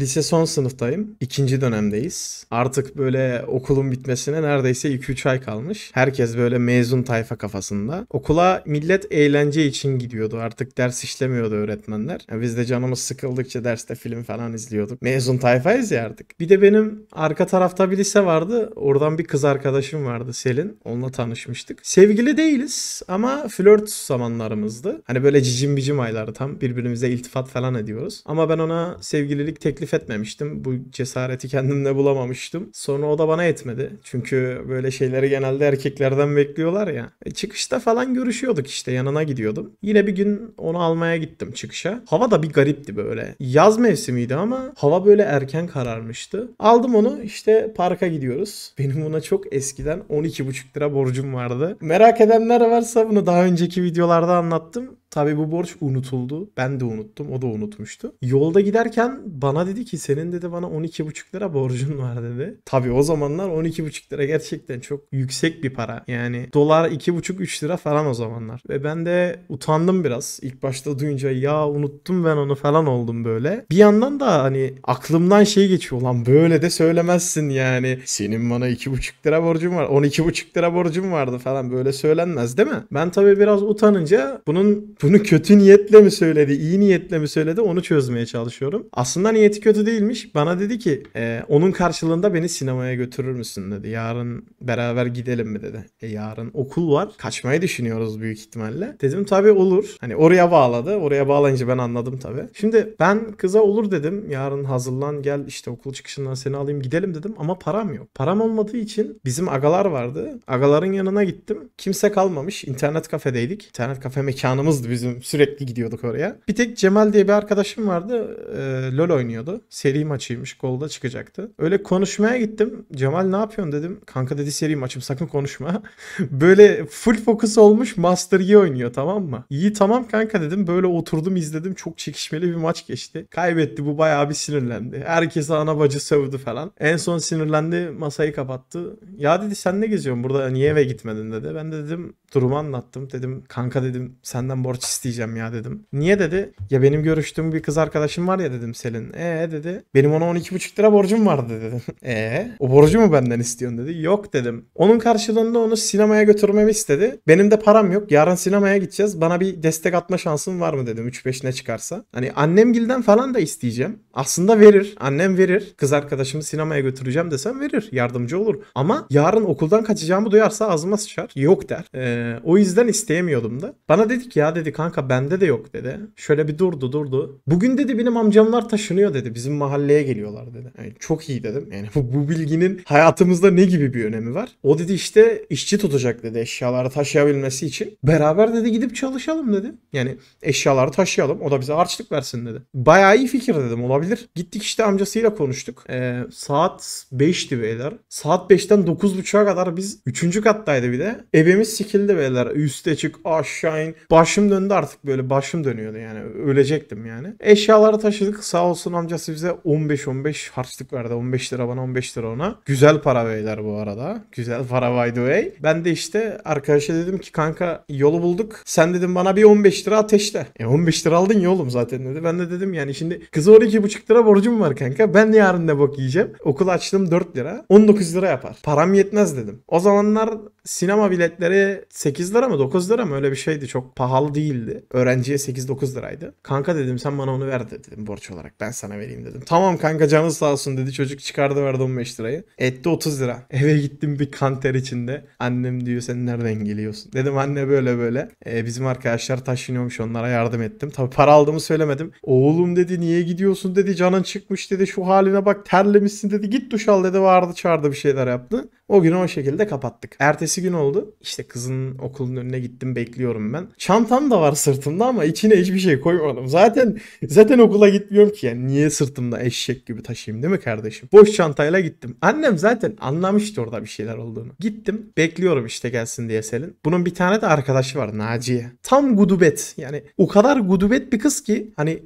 Lise son sınıftayım. İkinci dönemdeyiz. Artık böyle okulun bitmesine neredeyse 2-3 ay kalmış. Herkes böyle mezun tayfa kafasında. Okula millet eğlence için gidiyordu. Artık ders işlemiyordu öğretmenler. Yani biz de canımız sıkıldıkça derste film falan izliyorduk. Mezun tayfayız ya artık. Bir de benim arka tarafta bir lise vardı. Oradan bir kız arkadaşım vardı Selin. Onunla tanışmıştık. Sevgili değiliz ama flört zamanlarımızdı. Hani böyle cicim bicim ayları tam birbirimize iltifat falan ediyoruz. Ama ben ona sevgililik teklif teklif etmemiştim. Bu cesareti kendimde bulamamıştım. Sonra o da bana etmedi. Çünkü böyle şeyleri genelde erkeklerden bekliyorlar ya. E, çıkışta falan görüşüyorduk işte yanına gidiyordum. Yine bir gün onu almaya gittim çıkışa. Hava da bir garipti böyle. Yaz mevsimiydi ama hava böyle erken kararmıştı. Aldım onu işte parka gidiyoruz. Benim buna çok eskiden 12,5 lira borcum vardı. Merak edenler varsa bunu daha önceki videolarda anlattım. Tabi bu borç unutuldu. Ben de unuttum. O da unutmuştu. Yolda giderken bana dedi ki senin dedi bana 12,5 lira borcun var dedi. Tabi o zamanlar 12,5 lira gerçekten çok yüksek bir para. Yani dolar 2,5-3 lira falan o zamanlar. Ve ben de utandım biraz. İlk başta duyunca ya unuttum ben onu falan oldum böyle. Bir yandan da hani aklımdan şey geçiyor lan böyle de söylemezsin yani. Senin bana 2,5 lira borcun var. 12,5 lira borcum vardı falan böyle söylenmez değil mi? Ben tabi biraz utanınca bunun bunu kötü niyetle mi söyledi, iyi niyetle mi söyledi onu çözmeye çalışıyorum. Aslında niyeti kötü değilmiş. Bana dedi ki e, onun karşılığında beni sinemaya götürür müsün dedi. Yarın beraber gidelim mi dedi. E yarın okul var. Kaçmayı düşünüyoruz büyük ihtimalle. Dedim tabii olur. Hani oraya bağladı. Oraya bağlayınca ben anladım tabii. Şimdi ben kıza olur dedim. Yarın hazırlan gel işte okul çıkışından seni alayım gidelim dedim ama param yok. Param olmadığı için bizim agalar vardı. Agaların yanına gittim. Kimse kalmamış. İnternet kafedeydik. İnternet kafe mekanımızdı gidiyordu bizim. Sürekli gidiyorduk oraya. Bir tek Cemal diye bir arkadaşım vardı. E, LoL oynuyordu. Seri maçıymış. Golda çıkacaktı. Öyle konuşmaya gittim. Cemal ne yapıyorsun dedim. Kanka dedi seri maçım sakın konuşma. böyle full fokus olmuş Master Yi oynuyor tamam mı? İyi tamam kanka dedim. Böyle oturdum izledim. Çok çekişmeli bir maç geçti. Kaybetti bu bayağı bir sinirlendi. Herkese ana bacı sövdü falan. En son sinirlendi masayı kapattı. Ya dedi sen ne geziyorsun burada niye eve gitmedin dedi. Ben de dedim durumu anlattım. Dedim kanka dedim senden borç borç isteyeceğim ya dedim. Niye dedi? Ya benim görüştüğüm bir kız arkadaşım var ya dedim Selin. Ee dedi. Benim ona 12,5 lira borcum vardı dedim. Ee o borcu mu benden istiyorsun dedi. Yok dedim. Onun karşılığında onu sinemaya götürmemi istedi. Benim de param yok. Yarın sinemaya gideceğiz. Bana bir destek atma şansın var mı dedim 3-5'ine çıkarsa. Hani annem gilden falan da isteyeceğim. Aslında verir. Annem verir. Kız arkadaşımı sinemaya götüreceğim desem verir. Yardımcı olur. Ama yarın okuldan kaçacağımı duyarsa ağzıma sıçar. Yok der. Ee, o yüzden isteyemiyordum da. Bana dedik ya dedi dedi kanka bende de yok dedi. Şöyle bir durdu durdu. Bugün dedi benim amcamlar taşınıyor dedi. Bizim mahalleye geliyorlar dedi. Yani çok iyi dedim. Yani bu, bu bilginin hayatımızda ne gibi bir önemi var? O dedi işte işçi tutacak dedi eşyaları taşıyabilmesi için. Beraber dedi gidip çalışalım dedi. Yani eşyaları taşıyalım. O da bize harçlık versin dedi. Bayağı iyi fikir dedim olabilir. Gittik işte amcasıyla konuştuk. Ee, saat 5'ti beyler. Saat 5'ten 9.30'a kadar biz 3. kattaydı bir de. Evimiz sikildi beyler. Üste çık aşağı in. Başım dön döndü artık böyle başım dönüyordu yani ölecektim yani. Eşyaları taşıdık sağ olsun amcası bize 15-15 harçlık verdi 15 lira bana 15 lira ona. Güzel para beyler bu arada güzel para by the way. Ben de işte arkadaşa dedim ki kanka yolu bulduk sen dedim bana bir 15 lira ateşle. E 15 lira aldın ya oğlum zaten dedi. Ben de dedim yani şimdi kızı 12,5 lira borcum var kanka ben yarın ne bok yiyeceğim. Okul açtım 4 lira 19 lira yapar. Param yetmez dedim. O zamanlar sinema biletleri 8 lira mı 9 lira mı öyle bir şeydi çok pahalı değil değildi. Öğrenciye 8-9 liraydı. Kanka dedim sen bana onu ver dedim borç olarak. Ben sana vereyim dedim. Tamam kanka canı sağ olsun dedi. Çocuk çıkardı verdi 15 lirayı. Etti 30 lira. Eve gittim bir kanter içinde. Annem diyor sen nereden geliyorsun? Dedim anne böyle böyle. E, bizim arkadaşlar taşınıyormuş onlara yardım ettim. Tabi para aldığımı söylemedim. Oğlum dedi niye gidiyorsun dedi. Canın çıkmış dedi. Şu haline bak terlemişsin dedi. Git duş al dedi. Vardı çağırdı bir şeyler yaptı. O günü o şekilde kapattık. Ertesi gün oldu. İşte kızın okulun önüne gittim bekliyorum ben. Çantam da var sırtımda ama içine hiçbir şey koymadım. Zaten zaten okula gitmiyorum ki yani niye sırtımda eşek gibi taşıyayım değil mi kardeşim? Boş çantayla gittim. Annem zaten anlamıştı orada bir şeyler olduğunu. Gittim bekliyorum işte gelsin diye Selin. Bunun bir tane de arkadaşı var Naciye. Tam gudubet yani o kadar gudubet bir kız ki hani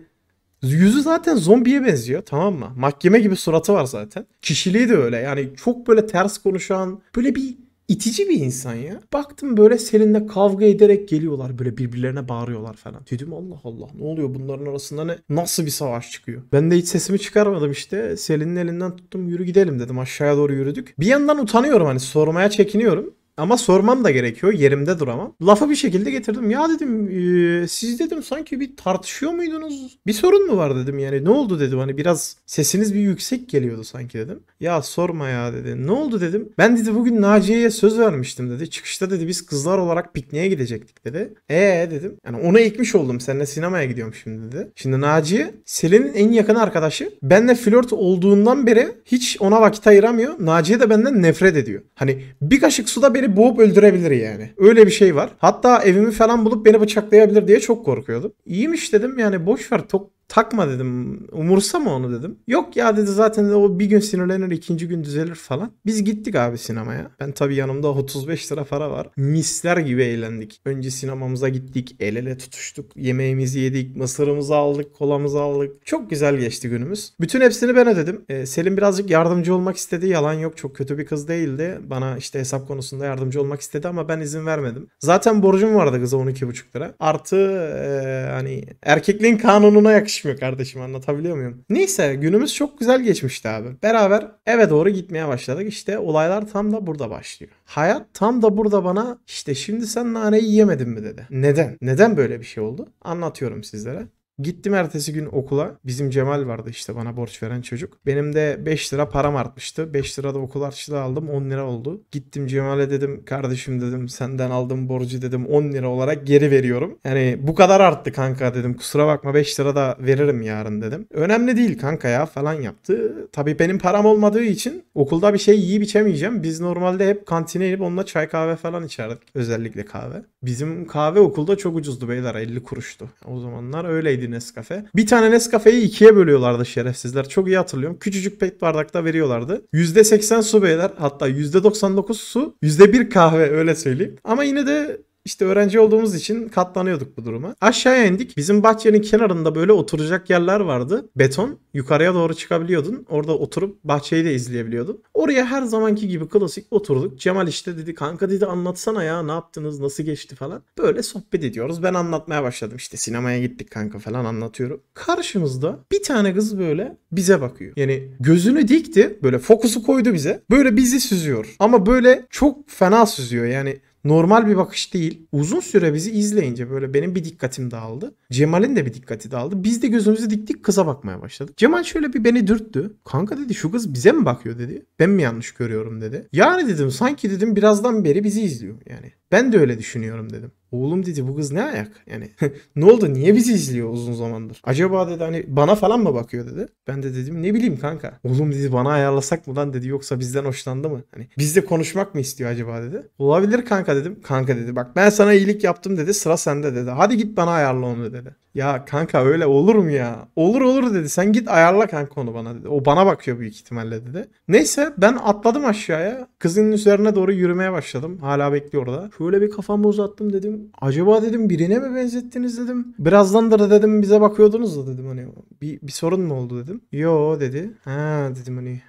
Yüzü zaten zombiye benziyor tamam mı? Mahkeme gibi suratı var zaten. Kişiliği de öyle yani çok böyle ters konuşan böyle bir itici bir insan ya. Baktım böyle seninle kavga ederek geliyorlar böyle birbirlerine bağırıyorlar falan. Dedim Allah Allah ne oluyor bunların arasında ne nasıl bir savaş çıkıyor? Ben de hiç sesimi çıkarmadım işte. Selin'in elinden tuttum yürü gidelim dedim aşağıya doğru yürüdük. Bir yandan utanıyorum hani sormaya çekiniyorum. Ama sormam da gerekiyor. Yerimde duramam. Lafı bir şekilde getirdim. Ya dedim e, siz dedim sanki bir tartışıyor muydunuz? Bir sorun mu var dedim yani. Ne oldu dedim hani biraz sesiniz bir yüksek geliyordu sanki dedim. Ya sorma ya dedi. Ne oldu dedim. Ben dedi bugün Naciye'ye söz vermiştim dedi. Çıkışta dedi biz kızlar olarak pikniğe gidecektik dedi. Ee dedim. Yani onu ekmiş oldum. Seninle sinemaya gidiyorum şimdi dedi. Şimdi Naciye Selin'in en yakın arkadaşı. Benle flört olduğundan beri hiç ona vakit ayıramıyor. Naciye de benden nefret ediyor. Hani bir kaşık suda bir beni boğup öldürebilir yani. Öyle bir şey var. Hatta evimi falan bulup beni bıçaklayabilir diye çok korkuyordum. İyiymiş dedim yani boş ver tok Takma dedim. umursa mı onu dedim. Yok ya dedi zaten de o bir gün sinirlenir ikinci gün düzelir falan. Biz gittik abi sinemaya. Ben tabii yanımda 35 lira para var. Misler gibi eğlendik. Önce sinemamıza gittik. El ele tutuştuk. Yemeğimizi yedik. Mısırımızı aldık. Kolamızı aldık. Çok güzel geçti günümüz. Bütün hepsini ben ödedim. Ee, Selim birazcık yardımcı olmak istedi. Yalan yok. Çok kötü bir kız değildi. Bana işte hesap konusunda yardımcı olmak istedi ama ben izin vermedim. Zaten borcum vardı kıza 12,5 lira. Artı e, hani erkekliğin kanununa yakışmıyor yetişmiyor kardeşim anlatabiliyor muyum? Neyse günümüz çok güzel geçmişti abi. Beraber eve doğru gitmeye başladık. İşte olaylar tam da burada başlıyor. Hayat tam da burada bana işte şimdi sen naneyi yiyemedin mi dedi. Neden? Neden böyle bir şey oldu? Anlatıyorum sizlere. Gittim ertesi gün okula. Bizim Cemal vardı işte bana borç veren çocuk. Benim de 5 lira param artmıştı. 5 lira da okul harçlığı aldım 10 lira oldu. Gittim Cemal'e dedim kardeşim dedim senden aldım borcu dedim 10 lira olarak geri veriyorum. Yani bu kadar arttı kanka dedim kusura bakma 5 lira da veririm yarın dedim. Önemli değil kanka ya falan yaptı. Tabii benim param olmadığı için okulda bir şey yiyip içemeyeceğim. Biz normalde hep kantine inip onunla çay kahve falan içerdik. Özellikle kahve. Bizim kahve okulda çok ucuzdu beyler 50 kuruştu. O zamanlar öyleydi Nescafe. Bir tane Nescafe'yi ikiye bölüyorlardı şerefsizler. Çok iyi hatırlıyorum. Küçücük pet bardakta veriyorlardı. %80 su beyler hatta %99 su, %1 kahve öyle söyleyeyim. Ama yine de işte öğrenci olduğumuz için katlanıyorduk bu duruma. Aşağıya indik. Bizim bahçenin kenarında böyle oturacak yerler vardı. Beton. Yukarıya doğru çıkabiliyordun. Orada oturup bahçeyi de izleyebiliyordun. Oraya her zamanki gibi klasik oturduk. Cemal işte dedi kanka dedi anlatsana ya ne yaptınız nasıl geçti falan. Böyle sohbet ediyoruz. Ben anlatmaya başladım İşte sinemaya gittik kanka falan anlatıyorum. Karşımızda bir tane kız böyle bize bakıyor. Yani gözünü dikti böyle fokusu koydu bize. Böyle bizi süzüyor. Ama böyle çok fena süzüyor yani normal bir bakış değil. Uzun süre bizi izleyince böyle benim bir dikkatim dağıldı. Cemal'in de bir dikkati dağıldı. Biz de gözümüzü diktik kıza bakmaya başladık. Cemal şöyle bir beni dürttü. Kanka dedi şu kız bize mi bakıyor dedi. Ben mi yanlış görüyorum dedi. Yani dedim sanki dedim birazdan beri bizi izliyor yani. Ben de öyle düşünüyorum dedim. Oğlum dedi bu kız ne ayak? Yani ne oldu niye bizi izliyor uzun zamandır? Acaba dedi hani bana falan mı bakıyor dedi. Ben de dedim ne bileyim kanka. Oğlum dedi bana ayarlasak mı lan dedi yoksa bizden hoşlandı mı? Hani bizle konuşmak mı istiyor acaba dedi. Olabilir kanka dedim. Kanka dedi bak ben sana iyilik yaptım dedi sıra sende dedi. Hadi git bana ayarla onu dedi. Ya kanka öyle olur mu ya? Olur olur dedi. Sen git ayarla kanka onu bana dedi. O bana bakıyor büyük ihtimalle dedi. Neyse ben atladım aşağıya. Kızının üzerine doğru yürümeye başladım. Hala bekliyor orada. Şöyle bir kafamı uzattım dedim. Acaba dedim birine mi benzettiniz dedim. Birazdan da dedim bize bakıyordunuz da dedim hani. Bir, bir sorun mu oldu dedim. Yo dedi. Ha dedim hani.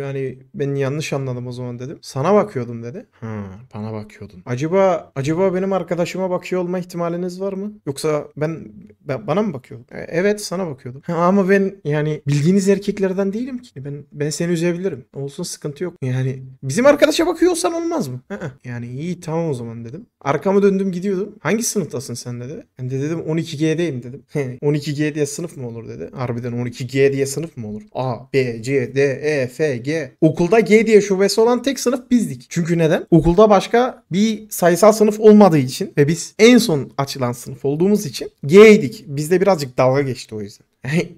Yani ben yanlış anladım o zaman dedim. Sana bakıyordum dedi. Ha bana bakıyordun. Acaba acaba benim arkadaşıma bakıyor olma ihtimaliniz var mı? Yoksa ben ben, bana mı bakıyordun? E, evet sana bakıyordum. ama ben yani bildiğiniz erkeklerden değilim ki. Ben ben seni üzebilirim. Olsun sıkıntı yok. Yani bizim arkadaşa bakıyorsan olmaz mı? yani iyi tamam o zaman dedim. Arkamı döndüm gidiyordum. Hangi sınıftasın sen dedi. Ben de dedim 12G'deyim dedim. 12G diye sınıf mı olur dedi. Harbiden 12G diye sınıf mı olur? A, B, C, D, E, F, G. Okulda G diye şubesi olan tek sınıf bizdik. Çünkü neden? Okulda başka bir sayısal sınıf olmadığı için ve biz en son açılan sınıf olduğumuz için G'ydik dedik. Bizde birazcık dalga geçti o yüzden.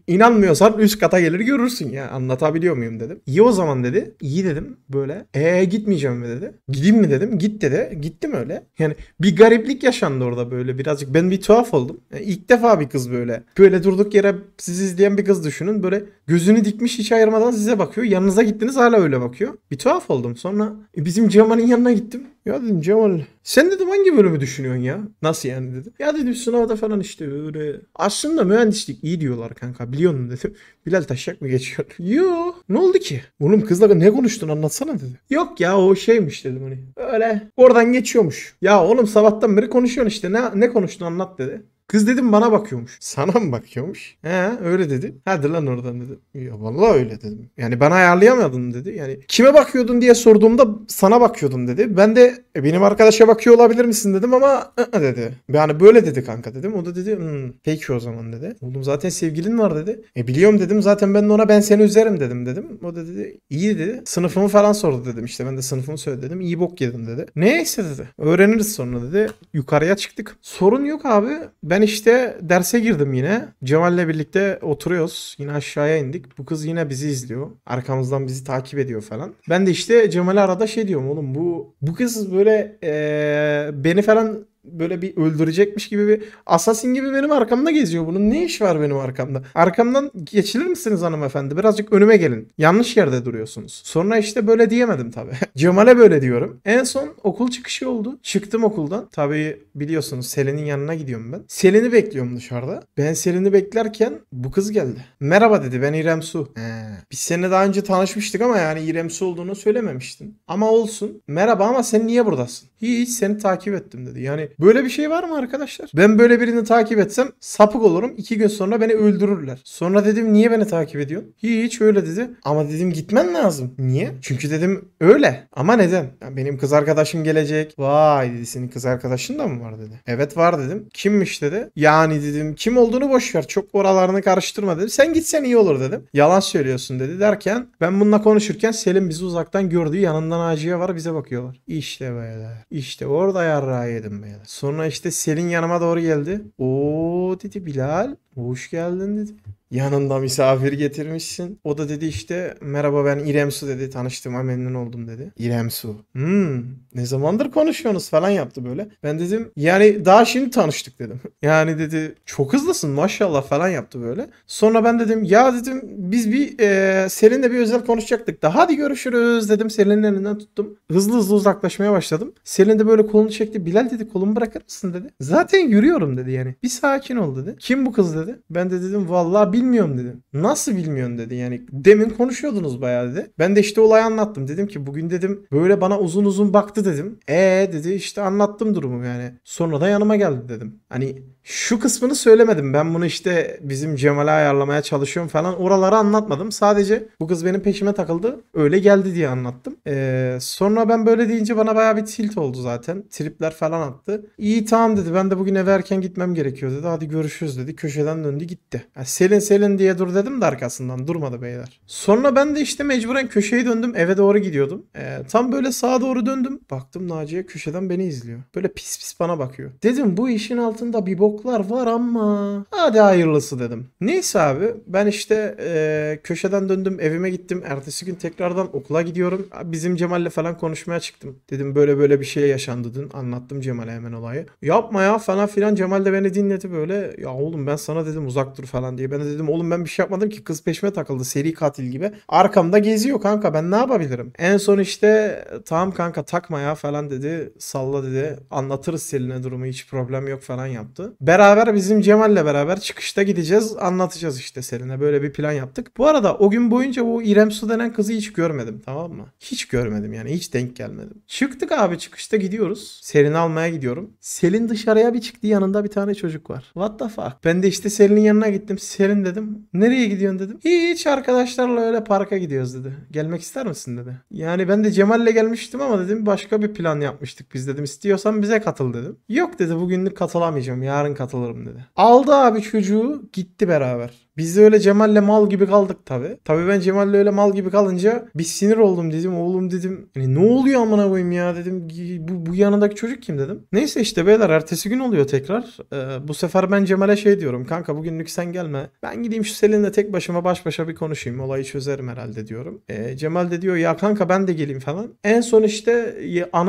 İnanmıyorsan üst kata gelir görürsün ya anlatabiliyor muyum dedim. İyi o zaman dedi. İyi dedim böyle. Eee ee, gitmeyeceğim mi dedi. Gideyim mi dedim. Git dedi. Gittim öyle. Yani bir gariplik yaşandı orada böyle birazcık. Ben bir tuhaf oldum. Yani ilk defa bir kız böyle. Böyle durduk yere sizi izleyen bir kız düşünün. Böyle gözünü dikmiş hiç ayırmadan size bakıyor. Yanınıza gittiniz hala öyle bakıyor. Bir tuhaf oldum. Sonra e, bizim Cemal'in yanına gittim. Ya dedim Cemal sen dedim hangi bölümü düşünüyorsun ya? Nasıl yani dedim. Ya dedim sınavda falan işte öyle. Aslında mühendislik iyi diyorlar kanka biliyor musun dedim. Bilal Taşak mı geçiyor? Yo ne oldu ki? Oğlum kızla ne konuştun anlatsana dedi. Yok ya o şeymiş dedim hani. Öyle oradan geçiyormuş. Ya oğlum sabahtan beri konuşuyorsun işte ne, ne konuştun anlat dedi. Kız dedim bana bakıyormuş. Sana mı bakıyormuş? He öyle dedi. Hadi lan oradan dedim. Ya vallahi öyle dedim. Yani ben ayarlayamadım dedi. Yani kime bakıyordun diye sorduğumda sana bakıyordum dedi. Ben de e, benim arkadaşa bakıyor olabilir misin dedim ama ı -ı dedi. Yani böyle dedi kanka dedim. O da dedi hmm, peki o zaman dedi. Oğlum zaten sevgilin var dedi. E biliyorum dedim zaten ben de ona ben seni üzerim dedim dedim. O da dedi iyi dedi. Sınıfımı falan sordu dedim işte. Ben de sınıfımı söyledim. İyi bok yedim dedi. Neyse dedi. Öğreniriz sonra dedi. Yukarıya çıktık. Sorun yok abi. Ben ben işte derse girdim yine. Cemal'le birlikte oturuyoruz. Yine aşağıya indik. Bu kız yine bizi izliyor. Arkamızdan bizi takip ediyor falan. Ben de işte Cemal'e arada şey diyorum oğlum bu bu kız böyle ee, beni falan böyle bir öldürecekmiş gibi bir assassin gibi benim arkamda geziyor. Bunun ne iş var benim arkamda? Arkamdan geçilir misiniz hanımefendi? Birazcık önüme gelin. Yanlış yerde duruyorsunuz. Sonra işte böyle diyemedim tabii. Cemal'e böyle diyorum. En son okul çıkışı oldu. Çıktım okuldan. Tabii biliyorsunuz Selin'in yanına gidiyorum ben. Selin'i bekliyorum dışarıda. Ben Selin'i beklerken bu kız geldi. Merhaba dedi ben İrem Su. He. Biz seninle daha önce tanışmıştık ama yani İrem Su olduğunu söylememiştin. Ama olsun. Merhaba ama sen niye buradasın? Hiç seni takip ettim dedi. Yani Böyle bir şey var mı arkadaşlar? Ben böyle birini takip etsem sapık olurum. İki gün sonra beni öldürürler. Sonra dedim niye beni takip ediyorsun? Hiç öyle dedi. Ama dedim gitmen lazım. Niye? Çünkü dedim öyle. Ama neden? Ya benim kız arkadaşım gelecek. Vay dedi senin kız arkadaşın da mı var dedi. Evet var dedim. Kimmiş dedi. Yani dedim kim olduğunu boş ver. Çok oralarını karıştırma dedim. Sen gitsen iyi olur dedim. Yalan söylüyorsun dedi. Derken ben bununla konuşurken Selim bizi uzaktan gördü. Yanından acıya var bize bakıyorlar. İşte böyle. İşte orada yarrağı yedim böyle. Sonra işte Selin yanıma doğru geldi. O dedi Bilal hoş geldin dedi. Yanında misafir getirmişsin. O da dedi işte merhaba ben İrem Su dedi. Tanıştığıma memnun oldum dedi. İrem Su. Hmm, ne zamandır konuşuyorsunuz falan yaptı böyle. Ben dedim yani daha şimdi tanıştık dedim. Yani dedi çok hızlısın maşallah falan yaptı böyle. Sonra ben dedim ya dedim biz bir e, seninle bir özel konuşacaktık da hadi görüşürüz dedim. Selin'in elinden tuttum. Hızlı hızlı uzaklaşmaya başladım. Selin de böyle kolunu çekti. Bilal dedi kolumu bırakır mısın dedi. Zaten yürüyorum dedi yani. Bir sakin ol dedi. Kim bu kız dedi. Ben de dedim vallahi bil bilmiyorum dedim. Nasıl bilmiyorsun dedi. Yani demin konuşuyordunuz bayağı dedi. Ben de işte olayı anlattım. Dedim ki bugün dedim böyle bana uzun uzun baktı dedim. E dedi işte anlattım durumu yani. Sonra da yanıma geldi dedim. Hani şu kısmını söylemedim. Ben bunu işte bizim Cemal'e ayarlamaya çalışıyorum falan. Oraları anlatmadım. Sadece bu kız benim peşime takıldı. Öyle geldi diye anlattım. Ee, sonra ben böyle deyince bana baya bir tilt oldu zaten. Tripler falan attı. İyi tamam dedi. Ben de bugün eve erken gitmem gerekiyor dedi. Hadi görüşürüz dedi. Köşeden döndü gitti. Yani selin selin diye dur dedim de arkasından durmadı beyler. Sonra ben de işte mecburen köşeye döndüm. Eve doğru gidiyordum. Ee, tam böyle sağa doğru döndüm. Baktım Naciye köşeden beni izliyor. Böyle pis pis bana bakıyor. Dedim bu işin altında bir bok boklar var ama hadi hayırlısı dedim. Neyse abi ben işte e, köşeden döndüm evime gittim. Ertesi gün tekrardan okula gidiyorum. Bizim Cemal'le falan konuşmaya çıktım. Dedim böyle böyle bir şey yaşandı dün. Anlattım Cemal'e hemen olayı. Yapma ya falan filan Cemal de beni dinledi böyle. Ya oğlum ben sana dedim uzak dur falan diye. Ben de dedim oğlum ben bir şey yapmadım ki kız peşime takıldı seri katil gibi. Arkamda geziyor kanka ben ne yapabilirim? En son işte tamam kanka takma ya falan dedi. Salla dedi. Anlatırız seninle durumu hiç problem yok falan yaptı. Beraber bizim Cemal'le beraber çıkışta gideceğiz. Anlatacağız işte Selin'e. Böyle bir plan yaptık. Bu arada o gün boyunca bu İrem Su denen kızı hiç görmedim tamam mı? Hiç görmedim yani. Hiç denk gelmedim. Çıktık abi çıkışta gidiyoruz. Selin'i almaya gidiyorum. Selin dışarıya bir çıktı. Yanında bir tane çocuk var. What the fuck? Ben de işte Selin'in yanına gittim. Selin dedim. Nereye gidiyorsun dedim. Hiç arkadaşlarla öyle parka gidiyoruz dedi. Gelmek ister misin dedi. Yani ben de Cemal'le gelmiştim ama dedim başka bir plan yapmıştık biz dedim. İstiyorsan bize katıl dedim. Yok dedi bugünlük katılamayacağım. Yarın ben katılırım dedi. Aldı abi çocuğu gitti beraber. Biz de öyle Cemal'le mal gibi kaldık tabi. Tabi ben Cemal'le öyle mal gibi kalınca bir sinir oldum dedim. Oğlum dedim hani ne oluyor amına koyayım ya dedim. Bu, bu yanındaki çocuk kim dedim. Neyse işte beyler ertesi gün oluyor tekrar. Ee, bu sefer ben Cemal'e şey diyorum. Kanka bugünlük sen gelme. Ben gideyim şu Selin'le tek başıma baş başa bir konuşayım. Olayı çözerim herhalde diyorum. Ee, Cemal de diyor ya kanka ben de geleyim falan. En son işte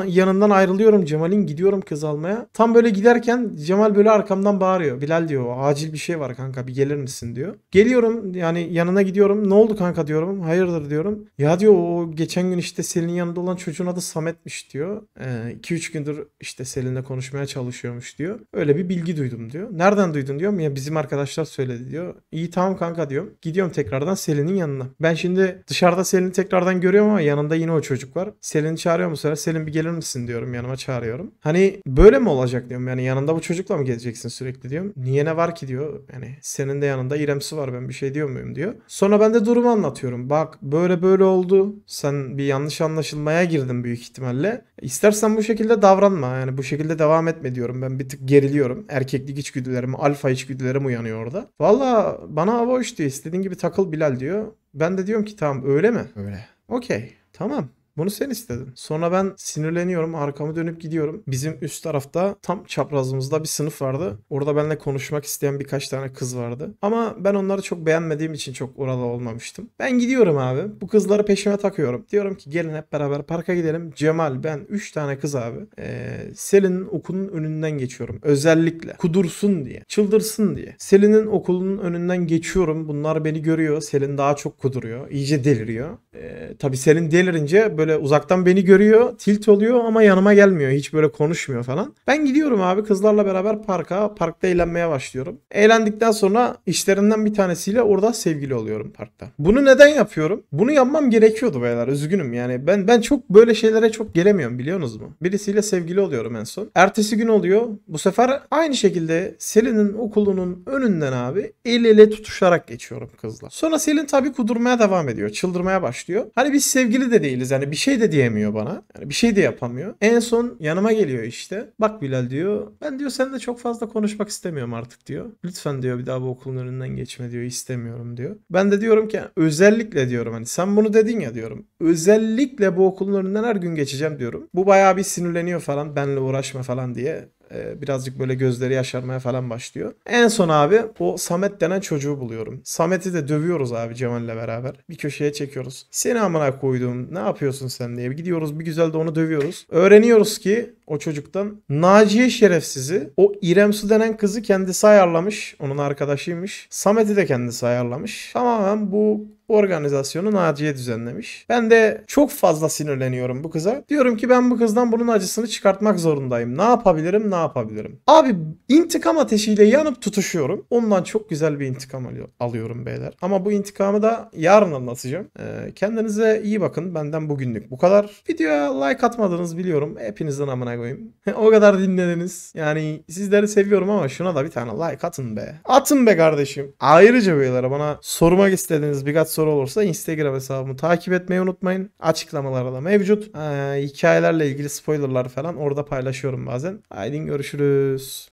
yanından ayrılıyorum Cemal'in gidiyorum kız almaya. Tam böyle giderken Cemal böyle arka arkamdan bağırıyor. Bilal diyor acil bir şey var kanka bir gelir misin diyor. Geliyorum yani yanına gidiyorum. Ne oldu kanka diyorum. Hayırdır diyorum. Ya diyor o geçen gün işte Selin'in yanında olan çocuğun adı Samet'miş diyor. 2-3 ee, gündür işte Selin'le konuşmaya çalışıyormuş diyor. Öyle bir bilgi duydum diyor. Nereden duydun diyorum. Ya bizim arkadaşlar söyledi diyor. İyi tamam kanka diyorum. Gidiyorum tekrardan Selin'in yanına. Ben şimdi dışarıda Selin'i tekrardan görüyorum ama yanında yine o çocuk var. Selin'i çağırıyor mu sefer. Selin bir gelir misin diyorum yanıma çağırıyorum. Hani böyle mi olacak diyorum. Yani yanında bu çocukla mı gezeceksin? gideceksin sürekli diyorum. Niye ne var ki diyor. Yani senin de yanında İremsi var ben bir şey diyor muyum diyor. Sonra ben de durumu anlatıyorum. Bak böyle böyle oldu. Sen bir yanlış anlaşılmaya girdin büyük ihtimalle. İstersen bu şekilde davranma. Yani bu şekilde devam etme diyorum. Ben bir tık geriliyorum. Erkeklik içgüdülerim, alfa içgüdülerim uyanıyor orada. Valla bana hava uç diyor. İstediğin gibi takıl Bilal diyor. Ben de diyorum ki tamam öyle mi? Öyle. Okey. Tamam. Bunu sen istedin. Sonra ben sinirleniyorum. Arkamı dönüp gidiyorum. Bizim üst tarafta tam çaprazımızda bir sınıf vardı. Orada benimle konuşmak isteyen birkaç tane kız vardı. Ama ben onları çok beğenmediğim için çok oralı olmamıştım. Ben gidiyorum abi. Bu kızları peşime takıyorum. Diyorum ki gelin hep beraber parka gidelim. Cemal ben 3 tane kız abi. Ee, Selin'in okulunun önünden geçiyorum. Özellikle kudursun diye. Çıldırsın diye. Selin'in okulunun önünden geçiyorum. Bunlar beni görüyor. Selin daha çok kuduruyor. İyice deliriyor. Ee, tabii Selin delirince böyle böyle uzaktan beni görüyor. Tilt oluyor ama yanıma gelmiyor. Hiç böyle konuşmuyor falan. Ben gidiyorum abi kızlarla beraber parka. Parkta eğlenmeye başlıyorum. Eğlendikten sonra işlerinden bir tanesiyle orada sevgili oluyorum parkta. Bunu neden yapıyorum? Bunu yapmam gerekiyordu beyler. Üzgünüm yani. Ben ben çok böyle şeylere çok gelemiyorum biliyorsunuz mu? Birisiyle sevgili oluyorum en son. Ertesi gün oluyor. Bu sefer aynı şekilde Selin'in okulunun önünden abi el ele tutuşarak geçiyorum kızla. Sonra Selin tabii kudurmaya devam ediyor. Çıldırmaya başlıyor. Hani biz sevgili de değiliz. Yani bir şey de diyemiyor bana. Yani bir şey de yapamıyor. En son yanıma geliyor işte. Bak Bilal diyor. Ben diyor sen de çok fazla konuşmak istemiyorum artık diyor. Lütfen diyor bir daha bu okulun önünden geçme diyor. istemiyorum diyor. Ben de diyorum ki özellikle diyorum hani sen bunu dedin ya diyorum. Özellikle bu okulun önünden her gün geçeceğim diyorum. Bu bayağı bir sinirleniyor falan benle uğraşma falan diye. Ee, birazcık böyle gözleri yaşarmaya falan başlıyor. En son abi o Samet denen çocuğu buluyorum. Samet'i de dövüyoruz abi Cemal'le beraber. Bir köşeye çekiyoruz. Seni amına koydum ne yapıyorsun sen diye. Gidiyoruz bir güzel de onu dövüyoruz. Öğreniyoruz ki o çocuktan Naciye Şerefsiz'i o İrem Su denen kızı kendisi ayarlamış. Onun arkadaşıymış. Samet'i de kendisi ayarlamış. Tamamen bu organizasyonu Naciye düzenlemiş. Ben de çok fazla sinirleniyorum bu kıza. Diyorum ki ben bu kızdan bunun acısını çıkartmak zorundayım. Ne yapabilirim ne yapabilirim. Abi intikam ateşiyle yanıp tutuşuyorum. Ondan çok güzel bir intikam alıyorum beyler. Ama bu intikamı da yarın anlatacağım. Ee, kendinize iyi bakın. Benden bugünlük bu kadar. Videoya like atmadınız biliyorum. Hepinizden amına koyayım. o kadar dinlediniz. Yani sizleri seviyorum ama şuna da bir tane like atın be. Atın be kardeşim. Ayrıca beyler bana sormak istediğiniz birkaç soru olursa Instagram hesabımı takip etmeyi unutmayın. Açıklamalarda mevcut. Ee, hikayelerle ilgili spoilerlar falan orada paylaşıyorum bazen. Haydi görüşürüz.